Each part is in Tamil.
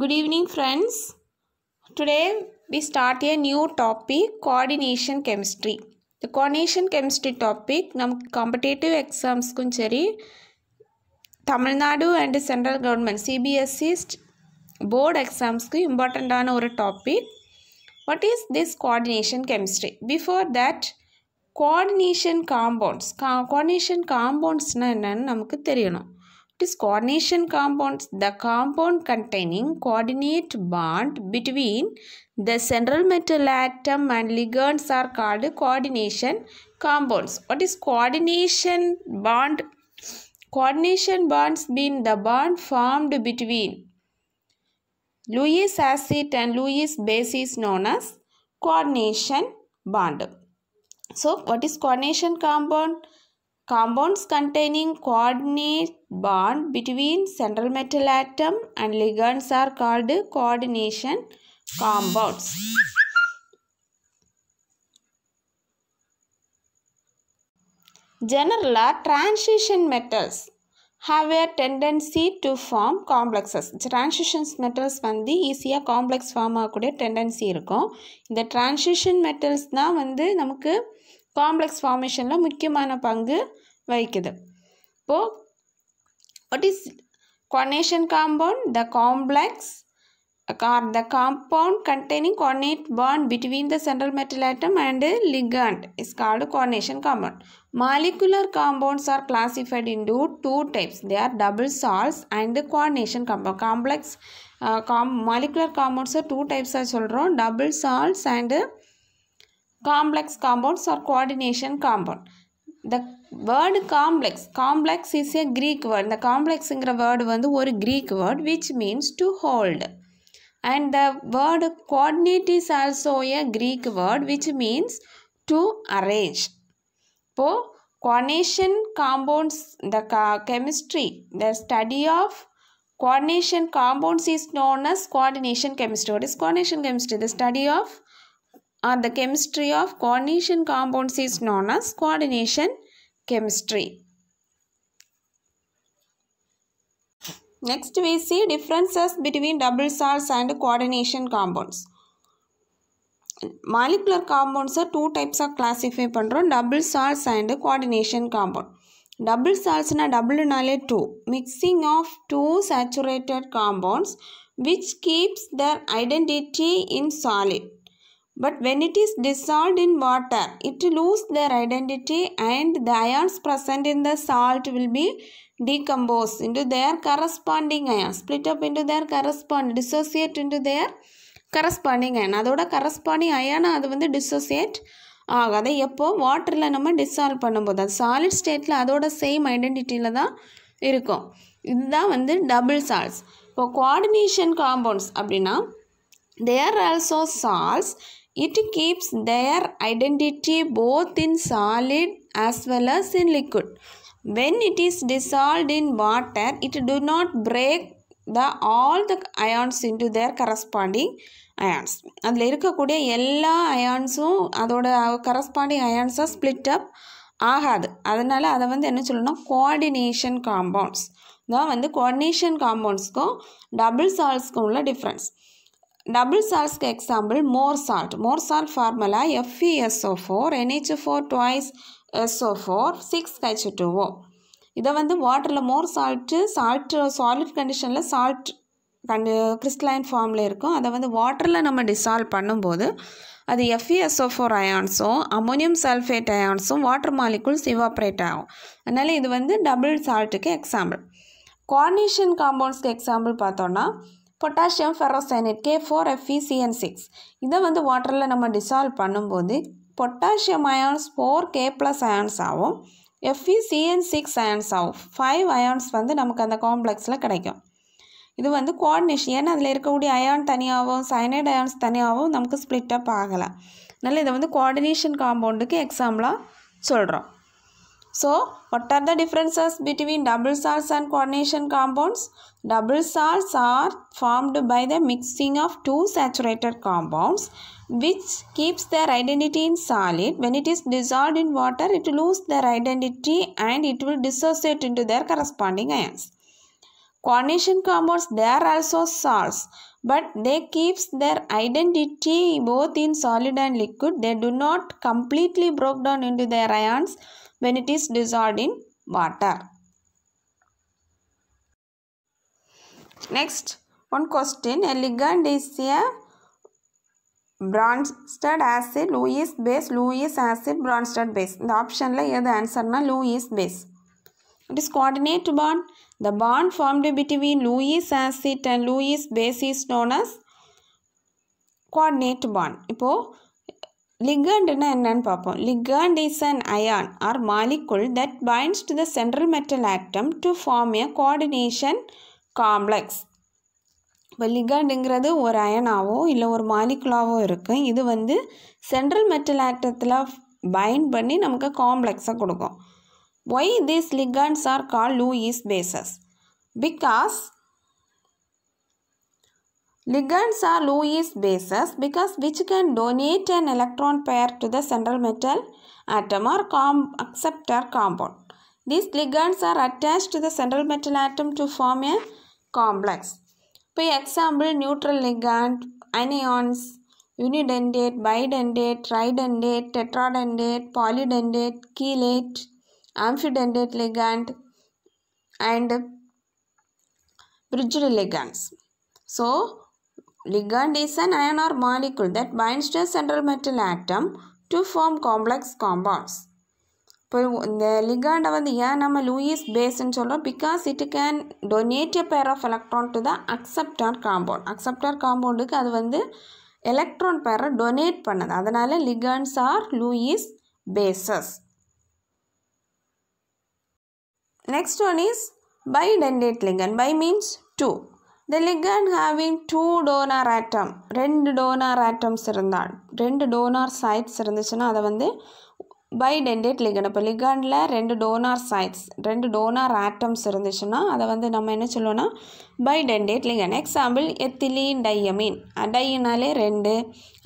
good evening friends today we start a new topic coordination chemistry the coordination chemistry topic nam competitive exams kun seri tamil nadu and central government cbsc board exams ku important aana oru topic what is this coordination chemistry before that coordination compounds coordination compounds na enna nu theriyanum It is coordination compounds. The compound containing coordinate bond between the central metal atom and ligands are called coordination compounds. What is coordination bond? Coordination bonds mean the bond formed between Lewis acid and Lewis base is known as coordination bond. So, what is coordination compound? compounds containing coordinate bond between central metal atom and ligands are called coordination compounds generally transition metals have a tendency to form complexes transition metals வந்து ஈஸியாக காம்ப்ளெக்ஸ் ஃபார்ம் ஆகக்கூடிய tendency இருக்கும் இந்த transition metals தான் வந்து நமக்கு காம்ப்ளெக்ஸ் ஃபார்மேஷனில் முக்கியமான பங்கு வகிக்குது இப்போது what is coordination compound the complex or the compound containing coordinate bond between the central metal atom and ligand is called coordination compound molecular compounds are classified into two types they are double salts and coordination compound complex uh, com molecular compounds are two types are சொல்றோம் double salts and uh, complex compounds or coordination compound. The word complex, complex is a Greek word. The complexங்கிற word is ஒரு Greek word which means to hold. And the word coordinate is also a Greek word which means to arrange. இப்போ coordination compounds, the chemistry, the study of coordination compounds is known as coordination chemistry. What is coordination chemistry? The study of or the chemistry of coordination compounds is known as coordination chemistry. Next we see differences between double salts and coordination compounds. Molecular compounds are two types of classify double salts and coordination compounds. Double salts na double nale two. Mixing of two saturated compounds which keeps their identity in solid. But when it is dissolved in water, it lose their identity and the ions present in the salt will be decomposed into their corresponding ion, split up into their corresponding, dissociate into their corresponding ion அதோட கரஸ்பாண்டிங் அயனை அது வந்து டிசோசியேட் ஆகாது எப்போ வாட்டரில் நம்ம டிசால்வ் பண்ணும்போது அது சாலிட் ஸ்டேட்டில் அதோட சேம் ஐடென்டிட்டியில் தான் இருக்கும் இதுதான் வந்து டபுள் சால்ஸ் இப்போ குவாடினேஷன் காம்பவுண்ட்ஸ் அப்படின்னா there also salts keeps their identity both in solid as well as in liquid when it is is in water it do not break the all the ions into their corresponding ions அதில் இருக்கக்கூடிய எல்லா அயான்ஸும் அதோட கரஸ்பாண்டிங் அயான்ஸாக ஸ்பிளிட் அப் ஆகாது அதனால் அதை வந்து என்ன சொல்லணும்னா கோஆர்டினேஷன் காம்பவுண்ட்ஸ் தான் வந்து கோஆர்டினேஷன் காம்பவுண்ட்ஸ்க்கும் டபுள் சால்ஸ்க்கும் உள்ள டிஃப்ரென்ஸ் டபுள் சால்ட்ஸ்க்கு example Mohr salt double salts example more salt more salt formula FeSO4 NH4 twice SO4 6H2O இதை வந்து வாட்டரில் மோர் சால்ட்டு சால்ட்டு சாலிட் கண்டிஷனில் சால்ட் கண்டு கிறிஸ்டலைன் ஃபார்மில் இருக்கும் அதை வந்து வாட்டரில் நம்ம டிசால்வ் பண்ணும்போது அது எஃப்இஎஸ்ஓ ஃபோர் அயான்ஸும் அமோனியம் சல்ஃபேட் அயான்ஸும் வாட்டர் மாலிகுல்ஸ் இவாப்ரேட் ஆகும் அதனால் இது வந்து டபுள் சால்ட்டுக்கு எக்ஸாம்பிள் கார்னேஷன் காம்பவுண்ட்ஸ்க்கு எக்ஸாம்பிள் பார்த்தோன்னா potassium ferrocyanide K four F E C N six e இதை வந்து வாட்டரில் நம்ம டிசால்வ் பண்ணும்போது potassium ions four K plus ions ஆகும் எஃப்இ சிஎன் சிக்ஸ் அயான்ஸ் ஆகும் ஃபைவ் அயான்ஸ் வந்து நமக்கு அந்த காம்ப்ளெக்ஸில் கிடைக்கும் இது வந்து கோஆர்டினேஷன் அதில் இருக்கக்கூடிய அயான் தனியாகவும் சைனைட் அயான்ஸ் தனியாகவும் நமக்கு ஸ்ப்ளிட் ஆகலை அதனால் இதை வந்து கோஆர்டினேஷன் காம்பவுண்டுக்கு எக்ஸாம்பிளாக சொல்கிறோம் So, what are the differences between double salts and coordination compounds? Double salts are formed by the mixing of two saturated compounds which keeps their identity in solid. When it is dissolved in water, it loses their identity and it will dissociate into their corresponding ions. Coordination compounds, they are also salts but they keeps their identity both in solid and liquid. They do not completely broke down into their ions when it is dissolved in water. Next, one question. A ligand is a branched acid, Lewis base, Lewis acid, branched base. The option is the answer na Lewis base. It is coordinate bond. The bond formed between Lewis acid and Lewis base is known as coordinate bond. Ipoh, லிகண்ட்னா என்னன்னு பார்ப்போம் ligand is an ion or molecule that binds to the central metal atom to form a coordination complex இப்போ லிகாண்டுங்கிறது ஒரு அயனாவோ இல்லை ஒரு மாலிகுலாவோ இருக்கும் இது வந்து சென்ட்ரல் மெட்டல் ஆக்டத்தில் பைண்ட் பண்ணி நமக்கு காம்ப்ளெக்ஸாக கொடுக்கும் why these ligands are call Lewis bases because Ligands are Lewis bases because which can donate an electron pair to the central metal atom or com acceptor compound. These ligands are attached to the central metal atom to form a complex. For example, neutral ligand, anions, unidentate, bidentate, tridentate, tetradentate, polydentate, chelate, amphidentate ligand and bridged ligands. So, Ligand is an ion or molecule that binds to metal atom to form complex form இப்போ இந்த லிகாண்டை வந்து ஏன் நம்ம லூயிஸ் பேஸ்ன்னு சொல்கிறோம் because it can donate a pair of electron to the acceptor compound acceptor காம்பவுண்டுக்கு அது வந்து எலக்ட்ரான் பேரை டொனேட் பண்ணது அதனால் ligands are Lewis bases next one is bidentate ligand bi means two The ligand having two donor atom ரெண்டு donor atoms இருந்தால் ரெண்டு donor sites இருந்துச்சுன்னா அதை வந்து பை டென்டேட் லிகண்ட் இப்போ லிகண்டில் ரெண்டு டோனார் சைட்ஸ் ரெண்டு டோனார் ஆட்டம்ஸ் இருந்துச்சுன்னா அதை வந்து நம்ம என்ன சொல்லுவோம்னா bidentate ligand example ethylene diamine டையினாலே ரெண்டு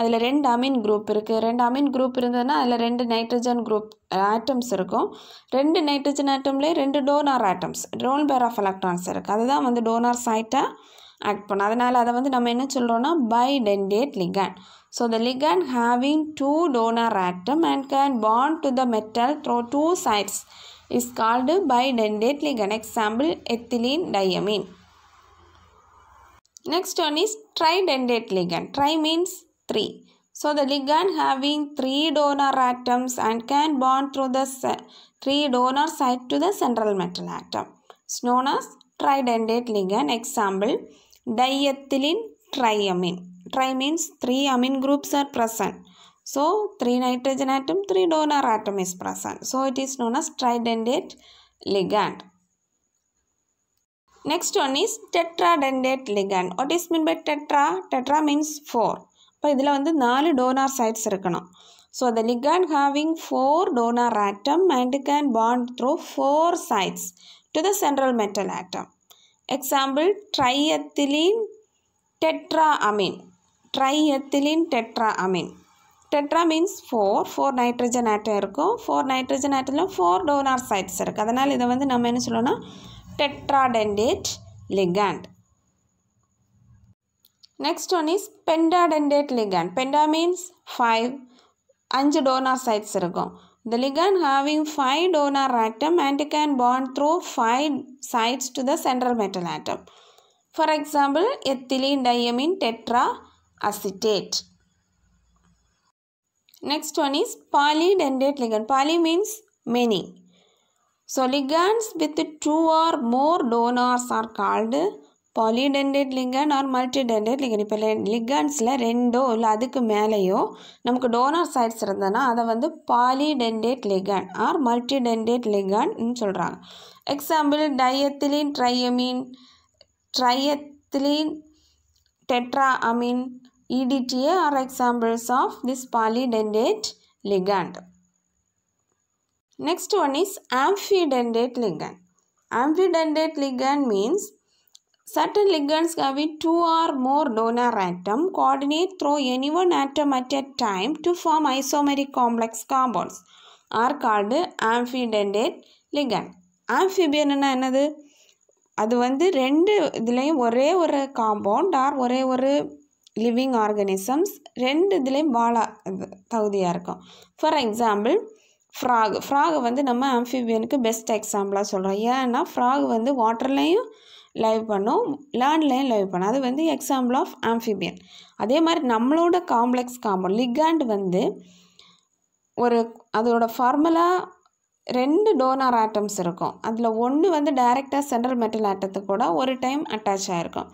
அதில் ரெண்டு அமீன் குரூப் இருக்குது ரெண்டு அமீன் குரூப் இருந்ததுன்னா அதில் ரெண்டு நைட்ரஜன் குரூப் ஆட்டம்ஸ் இருக்கும் ரெண்டு நைட்ரஜன் ஆட்டம்லேயே ரெண்டு டோனார் ஆட்டம்ஸ் ட்ரோன் பேர் ஆஃப் எலக்ட்ரான்ஸ் இருக்குது அதுதான் வந்து டோனார் சைட்டாக ஆக்ட் பண்ணும் அதனால் அதை வந்து நம்ம என்ன சொல்கிறோன்னா bidentate ligand. So the ligand having two donor atom and can bond to the metal through two sites is called bidentate ligand. Example ethylene diamine. Next one is tridendate ligand. Tri means three. So the ligand having three donor atoms and can bond through the three donor site to the central metal atom. is known as tridendate ligand. Example Diethylene triamine. Tri means three amine groups are present. So, three nitrogen atom, three donor atom is present. So, it is known as tridentate ligand. Next one is tetradentate ligand. What is meant by tetra? Tetra means four. അപ്പോൾ the வந்து നാല് ഡോണർ സൈറ്റ്സ് എടുക്കണം so the ligand having four donor atom and can bond through four sites to the central example triethylene tetra amine triethylene tetra amine tetra means four four nitrogen atom இருக்கும் ஃபோர் நைட்ரஜன் ஆட்டில் ஃபோர் டோனார் சைட்ஸ் இருக்குது அதனால் இதை வந்து நம்ம என்ன சொல்லணும்னா tetradentate ligand next one is pentadentate ligand penta means five அஞ்சு டோனார் சைட்ஸ் இருக்கும் The ligand having 5 donor atom and can bond through 5 sides to the central metal atom. For example, ethylene diamine tetraacetate. Next one is polydentate ligand. Poly means many. So ligands with two or more donors are called polydentate ligand or multidentate ligand இப்போ லிகன்ஸில் ரெண்டோ இல்லை அதுக்கு மேலேயோ நமக்கு டோனர் சைட்ஸ் இருந்ததுன்னா அதை வந்து பாலிடென்டேட் லிகன் ஆர் மல்டிடென்டேட் லிகண்ட்னு சொல்கிறாங்க example diethylene triamine triethylene tetra amine EDTA are examples of this polydentate ligand next one is amphidendate ligand. Amphidendate ligand means Certain ligands having two or more donor atom coordinate through any one atom at a time to form isomeric complex compounds are called amphidentate ligand. Amphibian என்னது அது வந்து ரெண்டு இதுலேயும் ஒரே ஒரு காம்பவுண்ட் ஆர் ஒரே ஒரு லிவிங் ஆர்கனிசம்ஸ் ரெண்டு இதுலேயும் பாலா தகுதியாக இருக்கும் ஃபார் எக்ஸாம்பிள் ஃப்ராக் ஃப்ராக் வந்து நம்ம ஆம்ஃபிபியனுக்கு பெஸ்ட் எக்ஸாம்பிளாக சொல்கிறோம் ஏன்னா ஃப்ராக் வந்து வாட்டர்லேயும் லைவ் லேண்ட் லைன் லைவ் பண்ணும் அது வந்து எக்ஸாம்பிள் ஆஃப் ஆம்ஃபிபியன் அதே மாதிரி நம்மளோட காம்ப்ளெக்ஸ் காம்பவுண்ட் லிகாண்ட் வந்து ஒரு அதோட ஃபார்முலா ரெண்டு டோனார் ஆட்டம்ஸ் இருக்கும் அதில் ஒன்று வந்து டைரெக்டாக சென்ட்ரல் மெட்டல் ஆட்டத்து கூட ஒரு டைம் அட்டாச் ஆகிருக்கும்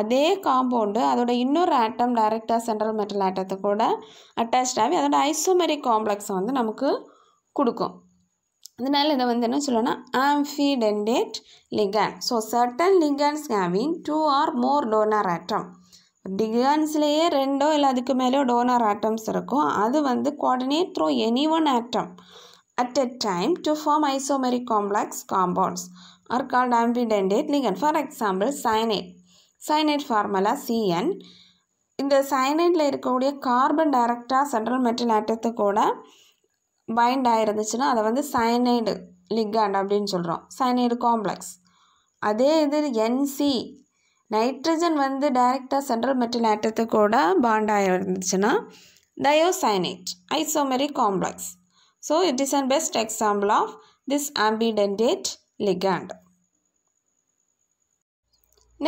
அதே காம்பவுண்டு அதோட இன்னொரு ஆட்டம் டைரெக்டாக சென்ட்ரல் மெட்டல் ஆட்டத்து கூட ஆகி அதோட ஐசோமெரிக் காம்ப்ளெக்ஸை வந்து நமக்கு கொடுக்கும் இதனால் இதை வந்து என்ன சொல்லணும்னா amphidentate ligand so certain ligands having two or more donor atom டிகன்ஸ்லேயே ரெண்டோ இல்லை அதுக்கு மேலேயோ டோனர் ஆட்டம்ஸ் இருக்கும் அது வந்து coordinate through any one atom at a time to form isomeric complex compounds are called ambidentate ligand for example cyanide cyanide formula C N இந்த சைனைட்டில் இருக்கக்கூடிய கார்பன் டைரக்டாக சென்ட்ரல் மெட்டல் ஆட்டத்தை கூட பைண்ட் ஆகிருந்துச்சுன்னா அதை வந்து சைனைடு லிகாண்ட் அப்படின்னு சொல்கிறோம் சைனைடு காம்ப்ளெக்ஸ் அதே இது என்சி நைட்ரஜன் வந்து டைரெக்டாக சென்ட்ரல் மெட்டல் ஆட்டத்துக்கு கூட பாண்ட் ஆகிருந்துச்சுன்னா thiocyanate isomeric complex so it is an best example of this ambidentate ligand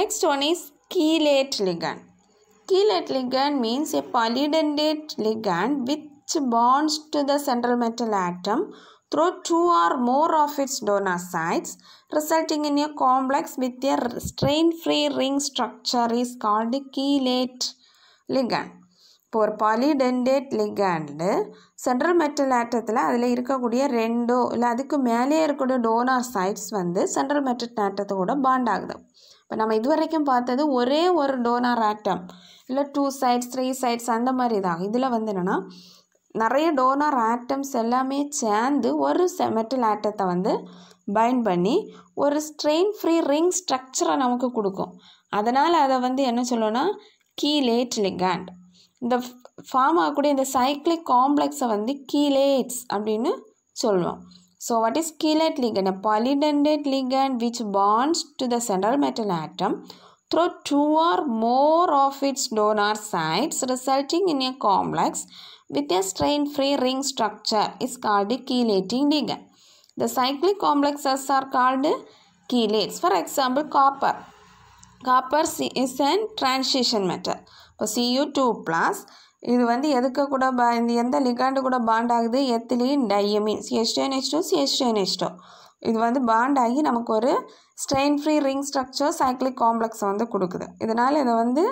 next one is chelate ligand chelate ligand means a polydentate ligand with bonds to the central metal atom through two or more of its donor sites resulting in a complex with a strain-free ring structure is called chelate ligand. இப்போ ஒரு பாலிடென்டேட் லிகாண்டு சென்ட்ரல் மெட்டல் ஆட்டத்தில் அதில் இருக்கக்கூடிய ரெண்டோ இல்லை அதுக்கு மேலேயே இருக்கக்கூடிய டோனார் சைட்ஸ் வந்து சென்ட்ரல் மெட்டல் ஆட்டத்தை கூட பாண்ட் ஆகுது இப்போ நம்ம இது வரைக்கும் பார்த்தது ஒரே ஒரு டோனார் ஆட்டம் இல்லை டூ சைட்ஸ் த்ரீ சைட்ஸ் அந்த மாதிரி இதாகும் இதில் வந்து என்னென்னா நிறைய டோனர் ஆட்டம்ஸ் எல்லாமே சேர்ந்து ஒரு மெட்டல் ஆட்டத்தை வந்து பைண்ட் பண்ணி ஒரு ஸ்ட்ரெயின் ஃப்ரீ ரிங் ஸ்ட்ரக்சரை நமக்கு கொடுக்கும் அதனால் அதை வந்து என்ன சொல்லணும்னா கீலேட் லிகாண்ட் இந்த ஃபார்ம் ஆகக்கூடிய இந்த சைக்ளிக் காம்ப்ளெக்ஸை வந்து கீலேட்ஸ் அப்படின்னு சொல்லுவோம் so what is chelate ligand polydentate ligand which bonds to the central metal atom through two or more of its donor sites resulting in a complex with a strain-free ring structure is called chelating ligand. The cyclic complexes are called chelates. For example, copper. Copper is a transition metal. இப்போ CO2 plus இது வந்து எதுக்கு குட பாய்ந்து எந்த லிகாண்டு குட பாண்டாகது ethylene diamine C H two N H two இது வந்து பாண்டாகி நமக்கு ஒரு strain free ring structure cyclic complex வந்து கொடுக்குது இதனால் இது வந்து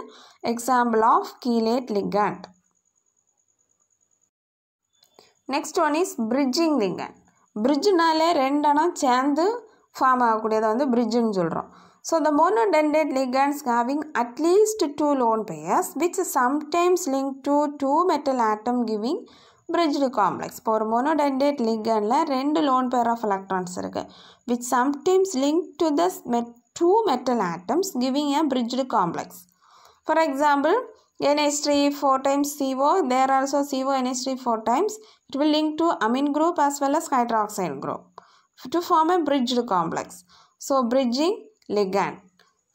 example of chelate ligand next one is bridging ligand பிரிட்ஜுனாலே ரெண்டனா சேர்ந்து ஃபார்ம் ஆகக்கூடியதை வந்து பிரிட்ஜுன்னு சொல்கிறோம் so the monodentate ligands having at least two lone pairs which sometimes link to two metal atom giving bridged complex இப்போ ஒரு மோனோடென்டேட் லிகனில் ரெண்டு லோன் பெயர் ஆஃப் எலக்ட்ரான்ஸ் இருக்குது which sometimes link to the met two metal atoms giving a bridged complex for example NH3 4 times CO, there also CO NH3 4 times it will link to amine group as well as hydroxyl group to form a bridged complex. So bridging ligand.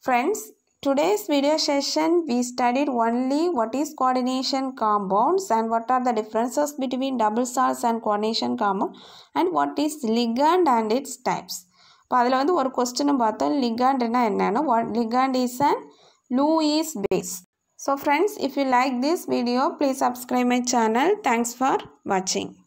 Friends, today's video session we studied only what is coordination compounds and what are the differences between double salts and coordination compound and what is ligand and its types. இப்போ அதில் வந்து ஒரு கொஸ்டினும் ligand. லிகாண்ட்னா என்னென்னா Ligand is and Lewis base. So friends, if you like this video, please subscribe my channel. Thanks for watching.